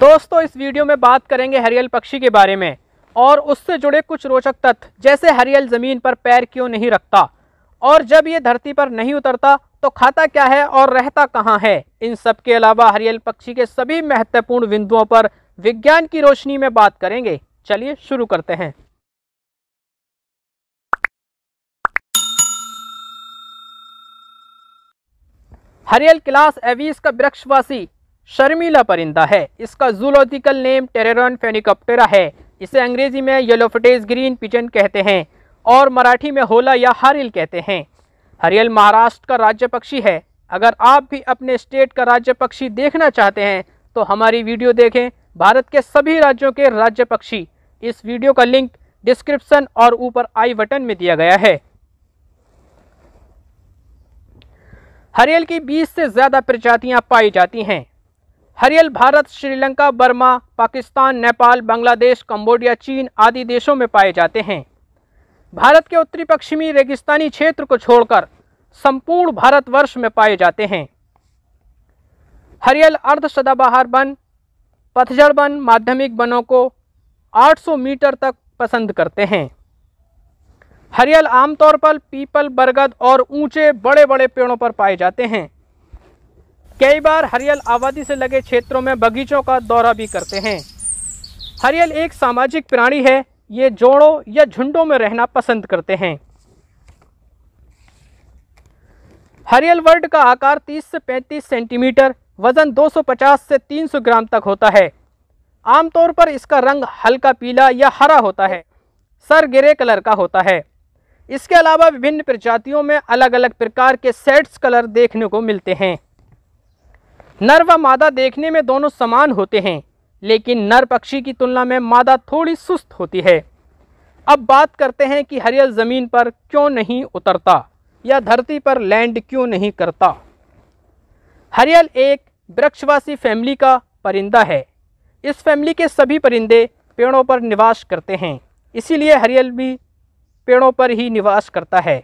दोस्तों इस वीडियो में बात करेंगे हरियल पक्षी के बारे में और उससे जुड़े कुछ रोचक तथ्य जैसे हरियल ज़मीन पर पैर क्यों नहीं रखता और जब ये धरती पर नहीं उतरता तो खाता क्या है और रहता कहाँ है इन सब के अलावा हरियल पक्षी के सभी महत्वपूर्ण बिंदुओं पर विज्ञान की रोशनी में बात करेंगे चलिए शुरू करते हैं हरियल क्लास एवीस का वृक्षवासी शर्मीला परिंदा है इसका जूलॉजिकल नेम टेरेरॉन फेनिकॉप्टेरा है इसे अंग्रेजी में येलो फटेज ग्रीन पिजन कहते हैं और मराठी में होला या हरिल कहते हैं हरियल महाराष्ट्र का राज्य पक्षी है अगर आप भी अपने स्टेट का राज्य पक्षी देखना चाहते हैं तो हमारी वीडियो देखें भारत के सभी राज्यों के राज्य पक्षी इस वीडियो का लिंक डिस्क्रिप्सन और ऊपर आई बटन में दिया गया है हरियल की 20 से ज़्यादा प्रजातियां पाई जाती हैं हरियल भारत श्रीलंका बर्मा पाकिस्तान नेपाल बांग्लादेश कंबोडिया चीन आदि देशों में पाए जाते हैं भारत के उत्तरी पश्चिमी रेगिस्तानी क्षेत्र को छोड़कर संपूर्ण भारतवर्ष में पाए जाते हैं हरियल अर्ध सदाबहार वन पथझड़ वन माध्यमिक वनों को 800 मीटर तक पसंद करते हैं हरियल आमतौर पर पीपल बरगद और ऊंचे बड़े बड़े पेड़ों पर पाए जाते हैं कई बार हरियल आबादी से लगे क्षेत्रों में बगीचों का दौरा भी करते हैं हरियल एक सामाजिक प्राणी है ये जोड़ों या झुंडों में रहना पसंद करते हैं हरियल वर्ड का आकार 30 से 35 सेंटीमीटर वजन 250 से 300 ग्राम तक होता है आमतौर पर इसका रंग हल्का पीला या हरा होता है सर गिरे कलर का होता है इसके अलावा विभिन्न प्रजातियों में अलग अलग प्रकार के सेट्स कलर देखने को मिलते हैं नर व मादा देखने में दोनों समान होते हैं लेकिन नर पक्षी की तुलना में मादा थोड़ी सुस्त होती है अब बात करते हैं कि हरियल ज़मीन पर क्यों नहीं उतरता या धरती पर लैंड क्यों नहीं करता हरियल एक वृक्षवासी फैमिली का परिंदा है इस फैमिली के सभी परिंदे पेड़ों पर निवास करते हैं इसीलिए हरियल भी पेड़ों पर ही निवास करता है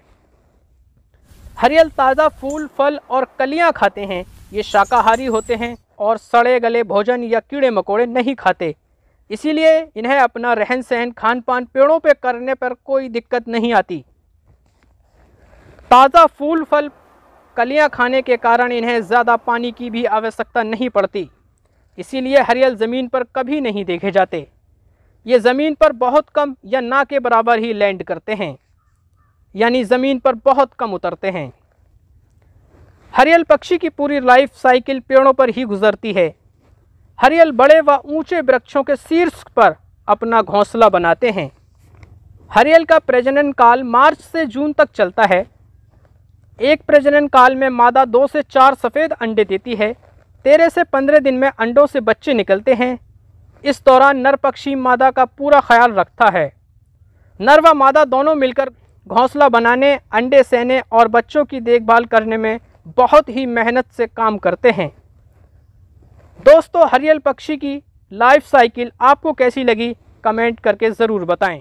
हरियल ताज़ा फूल फल और कलियां खाते हैं ये शाकाहारी होते हैं और सड़े गले भोजन या कीड़े मकोड़े नहीं खाते इसीलिए इन्हें अपना रहन सहन खान पान पेड़ों पे करने पर कोई दिक्कत नहीं आती ताज़ा फूल फल कलियां खाने के कारण इन्हें ज़्यादा पानी की भी आवश्यकता नहीं पड़ती इसीलिए हरियल ज़मीन पर कभी नहीं देखे जाते ये ज़मीन पर बहुत कम या ना के बराबर ही लैंड करते हैं यानी ज़मीन पर बहुत कम उतरते हैं हरियल पक्षी की पूरी लाइफ साइकिल पेड़ों पर ही गुजरती है हरियल बड़े व ऊंचे वृक्षों के शीर्ष पर अपना घोंसला बनाते हैं हरियल का प्रजनन काल मार्च से जून तक चलता है एक प्रजनन काल में मादा दो से चार सफ़ेद अंडे देती है तेरह से पंद्रह दिन में अंडों से बच्चे निकलते हैं इस दौरान नर पक्षी मादा का पूरा ख्याल रखता है नर व मादा दोनों मिलकर घोंसला बनाने अंडे सहने और बच्चों की देखभाल करने में बहुत ही मेहनत से काम करते हैं दोस्तों हरियल पक्षी की लाइफ साइकिल आपको कैसी लगी कमेंट करके ज़रूर बताएं